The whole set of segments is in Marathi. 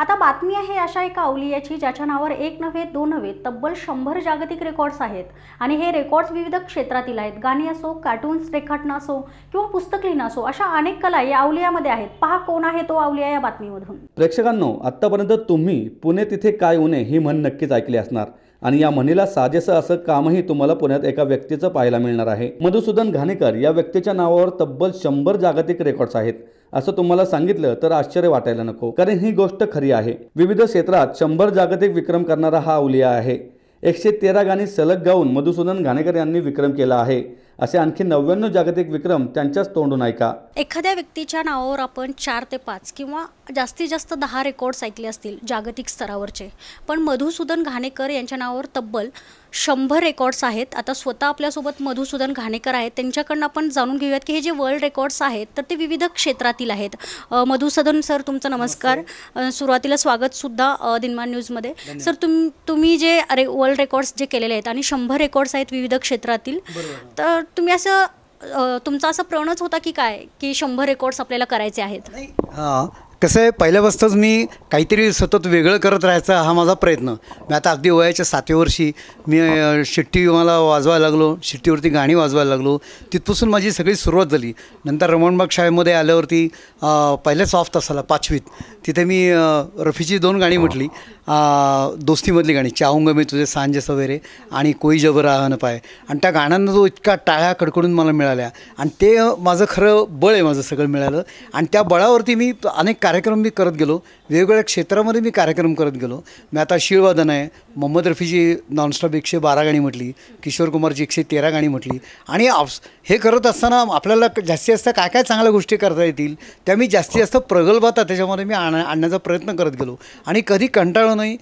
आता बातमी आहे अशा एका अवलियाची ज्याच्या नावावर एक नव्हे दोन नव्हे तब्बल शंभर जागतिक रेकॉर्ड्स आहेत आणि हे रेकॉर्ड्स विविध क्षेत्रातील आहेत गाणी असो कार्टून्स रेखाटणं असो किंवा पुस्तक लिहिणं असो अशा अनेक कला या अवलियामध्ये आहेत पहा कोण आहे तो अवलिया या बातमीमधून प्रेक्षकांनो आतापर्यंत तुम्ही पुणे तिथे काय उणे ही म्हण नक्कीच ऐकली असणार आणि या म्हणीला साजेसं असं कामही तुम्हाला पुण्यात एका व्यक्तीचं पाहायला मिळणार आहे मधुसूदन घाणेकर या व्यक्तीच्या नावावर तब्बल शंभर जागतिक रेकॉर्ड्स आहेत असं तुम्हाला सांगितलं तर आश्चर्य वाटायला नको कारण ही गोष्ट खरी आहे विविध क्षेत्रात शंभर जागतिक विक्रम करणारा हा अवलिया आहे एकशे तेरा गाणी सलग गाऊन मधुसूदन घाणेकर यांनी विक्रम केला आहे असे आणखी नव्याण्णव जागतिक विक्रम त्यांच्याच तोंडून ऐका एखाद्या व्यक्तीच्या नावावर आपण चार ते पाच किंवा जास्तीत जास्त दहा रेकॉर्ड्स ऐकले असतील जागतिक स्तरावरचे पण मधुसूदन घाणेकर यांच्या नावावर तब्बल शंभर रेकॉर्ड्स आहेत आता स्वतः आपल्यासोबत मधुसूदन घाणेकर आहेत त्यांच्याकडनं आपण जाणून घेऊयात की हे जे वर्ल्ड रेकॉर्ड्स आहेत तर ते विविध क्षेत्रातील आहेत मधुसूदन सर तुमचं नमस्कार सुरुवातीला स्वागतसुद्धा दिनमान न्यूजमध्ये सर तुम तुम्ही जे रे वर्ल्ड रेकॉर्ड्स जे केलेले आहेत आणि शंभर रेकॉर्ड्स आहेत विविध क्षेत्रातील तर तुम्ही असं तुमचा असं प्रणच होता की काय की शंभर रेकॉर्ड्स आपल्याला करायचे आहेत कसं आहे पहिल्यापासूनच मी काहीतरी सतत वेगळं करत राहायचा हा माझा प्रयत्न मी आता अगदी वयाच्या सातव्या वर्षी मी शिट्टी मला वाजवायला लागलो शिट्टीवरती गाणी वाजवायला लागलो तिथपासून माझी सगळी सुरुवात झाली नंतर रमणबाग शाळेमध्ये आल्यावरती पहिल्या सॉफ्ट असाला पाचवीत तिथे मी रफीची दोन गाणी म्हटली दोस्तीमधली गाणी चाहूंग मी तुझे सांजे सवेरे आणि कोई जबर न पाय आणि त्या गाण्यांना जो इतका टाळ्या कडकडून मला मिळाल्या आणि ते माझं खरं बळ आहे माझं सगळं मिळालं आणि त्या बळावरती मी अनेक कार्यक्रम मी करत गेलो वेगवेगळ्या क्षेत्रामध्ये मी कार्यक्रम करत गेलो मी आता शिळवादन आहे मोहम्मद रफीची नॉनस्टॉप एकशे बारा गाणी म्हटली किशोर कुमारची एकशे तेरा गाणी म्हटली आणि हे करत असताना आपल्याला जास्तीत जास्त काय काय चांगल्या गोष्टी करता येतील त्या मी जास्तीत जास्त प्रगल्भता त्याच्यामध्ये मी आण आणण्याचा प्रयत्न करत गेलो आणि कधी कंटाळलो नाही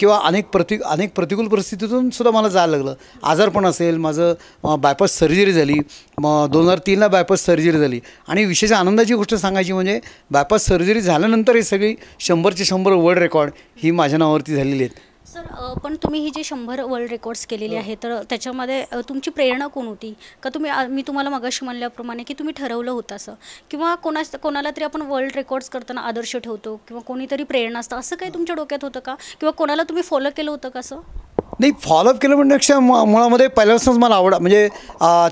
किंवा अनेक प्रति अनेक प्रतिकूल परिस्थितीतून सुद्धा मला जायला लागलं आजारपण असेल माझं बायपास सर्जरी झाली मग दोन हजार तीनला बायपास सर्जरी झाली आणि विशेष आनंदाची गोष्ट सांगायची म्हणजे बायपास सर्जरी झाल्यानंतर ही सगळी शंभरचे शंभर वर्ल्ड रेकॉर्ड ही माझ्या नावावरती झालेली आहेत सर पण तुम्ही ही जे शंभर वर्ल्ड रेकॉर्ड्स केलेली आहे तर त्याच्यामध्ये तुमची प्रेरणा कोण होती का तुम्ही मी तुम्हाला मगाशी म्हणल्याप्रमाणे की तुम्ही ठरवलं होतं असं किंवा कोणा कोणाला तरी आपण वर्ल्ड रेकॉर्ड्स करताना आदर्श ठेवतो किंवा कोणीतरी प्रेरणा असतं असं काही तुमच्या डोक्यात होतं का किंवा कोणाला तुम्ही फॉलो केलं होतं का असं नाही फॉलोअप केलं म्हणण्यापेक्षा मुळामध्ये पहिल्यापासूनच मला आवड म्हणजे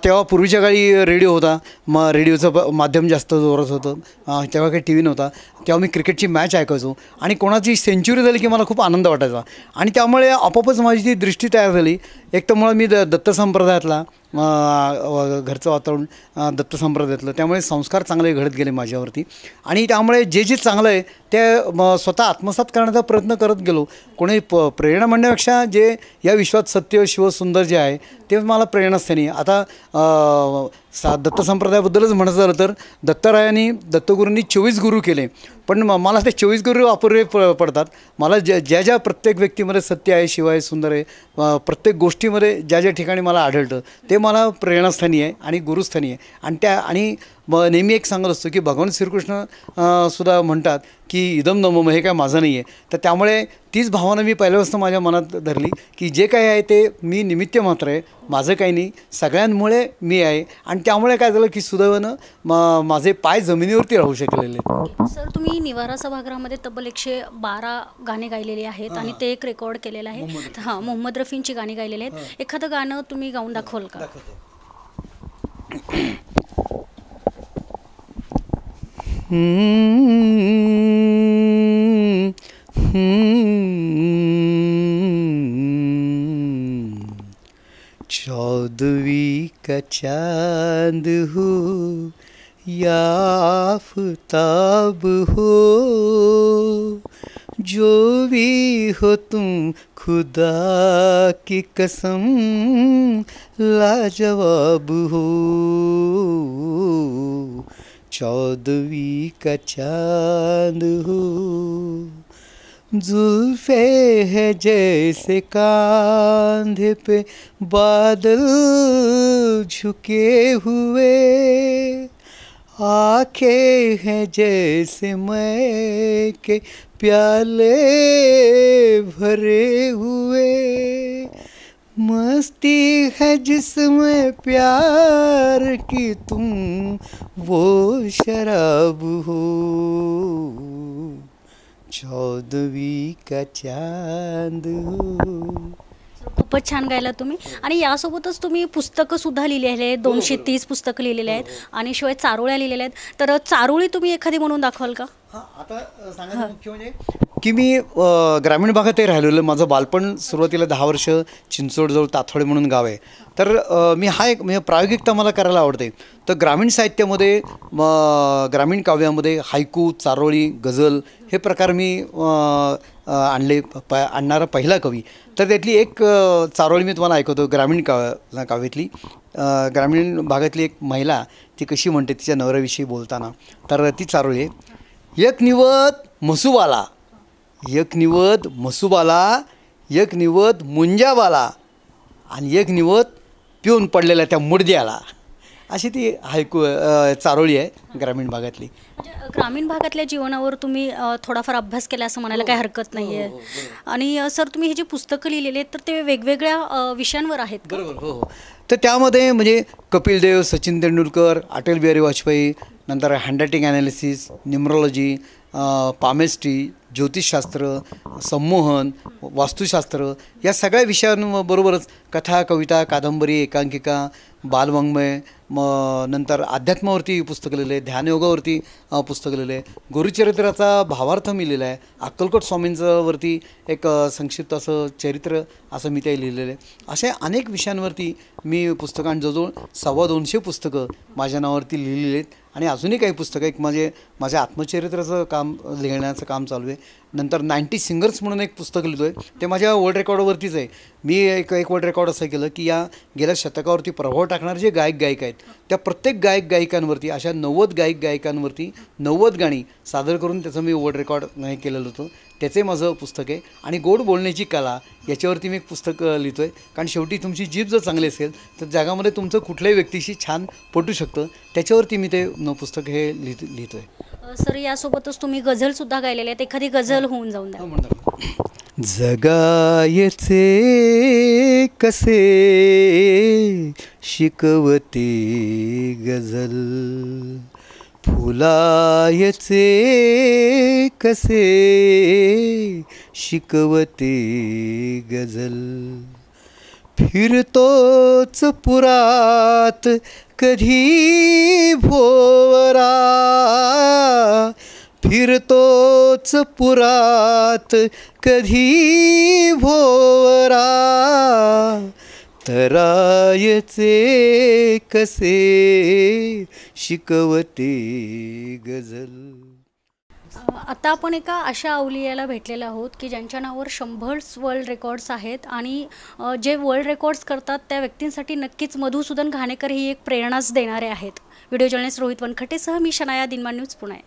तेव्हा पूर्वीच्या काळी रेडिओ होता मग रेडिओचं माध्यम जास्त जोरात होतं तेव्हा काही टी व्ही नव्हता तेव्हा मी क्रिकेटची मॅच ऐकायचो आणि कोणाची सेंच्युरी झाली की मला खूप आनंद वाटायचा आणि त्यामुळे आपोआपच माझी ती दृष्टी तयार झाली एक तर मुळं मी द दत्त संप्रदायातला घरचं वातावरण दत्त संप्रदायातलं त्यामुळे संस्कार चांगले घडत गेले माझ्यावरती आणि त्यामुळे जे जे चांगलं आहे ते स्वतः आत्मसात करण्याचा प्रयत्न करत गेलो कोणी प प्रेरणा म्हणण्यापेक्षा जे या विश्वात सत्य शिव सुंदर जे आहे ते मला प्रेरणास्थानी आता सा दत्त संप्रदायाबद्दलच म्हणायचं झालं तर दत्तरायांनी दत्तगुरूंनी चोवीस गुरु केले पण मला ते चोवीस गुरु अपुरे प पडतात मला ज्या ज्या ज्या प्रत्येक व्यक्तीमध्ये सत्य आहे शिवाय सुंदर आहे प्रत्येक गोष्टीमध्ये ज्या ज्या ठिकाणी मला आढळतं ते मला प्रेरणास्थानी आहे आणि गुरुस्थानी आहे आणि त्या आणि मग नेहमी एक सांगत असतो की भगवान श्रीकृष्ण सुद्धा म्हणतात की इदम नमम हे काय माझं नाही आहे तर त्यामुळे तीच भावना मी पहिल्यापासून माझ्या मनात धरली की जे काही आहे ते मी निमित्त मात्र आहे माझं काही नाही सगळ्यांमुळे मी आहे आणि त्यामुळे काय झालं की सुदैवानं माझे पाय जमिनीवरती राहू शकलेले सर तुम्ही निवारा सभागृहामध्ये तब्बल एकशे बारा गाणे गायलेले आहेत आणि ते एक रेकॉर्ड केलेलं आहे हां मोहम्मद रफींची गाणी गायलेली आहेत एखादं गाणं तुम्ही गाऊन दाखवाल का चौदवी का चांद हो या हो जो भी हो तुम खुदा की कसम लाजवाब हो चौदवी का चांद हो जुल्फे है जैसे कांधे पे बादल झुके हुए आखे हैं जैसे मैं के प्याले भरे हुए मस्ती है जिसमें प्यार की तुम वो शराब हो चौदवी का चांद हो खूपच छान गायला तुम्ही आणि यासोबतच तुम्ही पुस्तकं सुद्धा लिहिलेली आहेत दोनशे तीस पुस्तकं लिहिलेली आहेत आणि शिवाय चारोळ्या लिहिलेल्या आहेत तर चारोळी तुम्ही एखादी म्हणून दाखवाल का हा आता सांगायचं मुख्य म्हणजे की मी ग्रामीण भागातही राहिलेलं माझं बालपण सुरुवातीला दहा वर्ष चिंचोडजवळ तातोडे म्हणून गाव आहे तर मी हा एक म्हणजे प्रायोगिकता मला करायला आवडते तर ग्रामीण साहित्यामध्ये ग्रामीण काव्यामध्ये हायकू चारोळी गझल हे प्रकार मी आणले प आणणारा पहिला कवी तर त्यातली एक चारोळी मी तुम्हाला ऐकवतो ग्रामीण का काव्यातली ग्रामीण भागातली एक महिला ती कशी म्हणते तिच्या नवऱ्याविषयी बोलताना तर ती चारोळी आहे एक निवत मसूवाला एक निवत मसूबाला एक निवत मुंजाबाला आणि एक निवत पिऊन पडलेल्या त्या मुडद्याला अशी ती हायकू चारोळी आहे ग्रामीण भागातली म्हणजे, ग्रामीण भागातल्या जीवनावर तुम्ही थोडाफार अभ्यास केला असं म्हणायला हो. काही हरकत हो, हो, नाही आहे आणि सर तुम्ही हे जे पुस्तकं लिहिलेले आहेत तर ते वेगवेगळ्या विषयांवर आहेत बरोबर हो हो तर त्यामध्ये म्हणजे कपिल देव सचिन तेंडुलकर अटल बिहारी वाजपेयी नंतर हँडरायटिंग ॲनालिसिस न्युमरॉलॉजी पामेस्ट्री ज्योतिषशास्त्र संमोहन वास्तुशास्त्र या सगळ्या विषयांबरोबरच कथा कविता कादंबरी एकांकिका बालवाङ्मय मग नंतर अध्यात्मावरती पुस्तकं लिहिले ध्यानयोगावरती पुस्तकं लिहिले गुरुचरित्राचा भावार्थ मी लिहिला आहे अक्कलकोट स्वामींचंवरती एक संक्षिप्त असं चरित्र असं मी ते लिहिलेलं आहे अशा अनेक विषयांवरती मी पुस्तकां जवळजवळ सव्वा दोनशे पुस्तकं माझ्या नावावरती लिहिलेली आहेत आणि अजूनही काही पुस्तकं एक माझे माझ्या आत्मचरित्राचं काम लिहिण्याचं काम चालू आहे नंतर नाईन्टी सिंगर्स म्हणून एक पुस्तक लिहितो आहे ते माझ्या वर्ल्ड रेकॉर्डवरतीच आहे मी एक एक वर्ल्ड रेकॉर्ड असं केलं की या गेल्या शतकावरती प्रभाव टाकणारे जे गायक गायिका आहेत त्या प्रत्येक गायक गायिकांवरती अशा नव्वद गायक गायिकांवरती नव्वद गाणी सादर करून त्याचं मी वर्ल्ड रेकॉर्ड हे केलेलं होतं त्याचे माझं पुस्तक आहे आणि गोड बोलण्याची कला याच्यावरती मी एक पुस्तक लिहितो आहे कारण शेवटी तुमची जीभ जर चांगली असेल तर जगामध्ये तुमचं कुठल्याही व्यक्तीशी छान पटू शकतं त्याच्यावरती मी ते पुस्तक हे लिहित लिहितो आहे सर यासोबतच तुम्ही गझलसुद्धा गायलेले आहेत एखादी गझल होऊन जाऊन म्हणणार जगायचे कसे शिकवते गझल फुलायचे कसे शिकवते गझल फिरतोच पुरात कधी भोवरा फिरतोच पुरात कधी भोवरा थरायचे कसे शिकवते गझल आता आपण एका अशा अवलियाला भेटलेला आहोत की ज्यांच्या नावावर शंभर वर्ल्ड रेकॉर्ड्स आहेत आणि जे वर्ल्ड रेकॉर्ड्स करतात त्या व्यक्तींसाठी नक्कीच मधुसूदन घाणेकर ही एक प्रेरणाच देणारे आहेत व्हिडिओ जर्नलिस्ट रोहित वनखटेसह मी शनाया दिनमान न्यूज पुणे